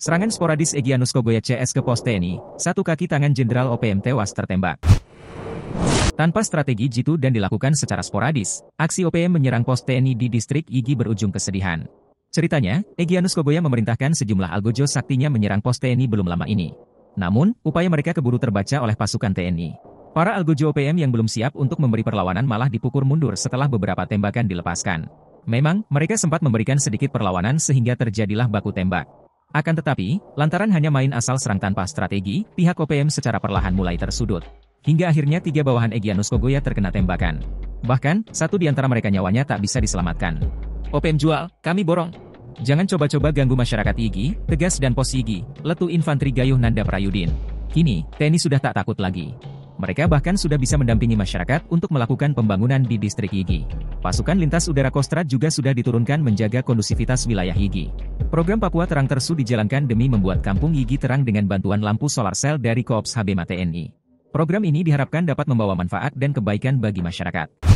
Serangan sporadis Egyanus Kogoya CS ke pos TNI, satu kaki tangan Jenderal OPM tewas tertembak. Tanpa strategi jitu dan dilakukan secara sporadis, aksi OPM menyerang pos TNI di distrik Igi berujung kesedihan. Ceritanya, Egyanus Kogoya memerintahkan sejumlah algojo saktinya menyerang pos TNI belum lama ini. Namun, upaya mereka keburu terbaca oleh pasukan TNI. Para algojo OPM yang belum siap untuk memberi perlawanan malah dipukul mundur setelah beberapa tembakan dilepaskan. Memang, mereka sempat memberikan sedikit perlawanan sehingga terjadilah baku tembak. Akan tetapi, lantaran hanya main asal serang tanpa strategi, pihak OPM secara perlahan mulai tersudut. Hingga akhirnya tiga bawahan Egyanus Kogoya terkena tembakan. Bahkan, satu di antara mereka nyawanya tak bisa diselamatkan. OPM jual, kami borong. Jangan coba-coba ganggu masyarakat Igi, tegas dan pos Igi, letu infanteri Gayuh Nanda Prayudin. Kini, TNI sudah tak takut lagi. Mereka bahkan sudah bisa mendampingi masyarakat untuk melakukan pembangunan di distrik Yigi. Pasukan lintas udara Kostrad juga sudah diturunkan menjaga kondusivitas wilayah Yigi. Program Papua Terang Tersu dijalankan demi membuat kampung Yigi terang dengan bantuan lampu solar cell dari Koops HBMA TNI. Program ini diharapkan dapat membawa manfaat dan kebaikan bagi masyarakat.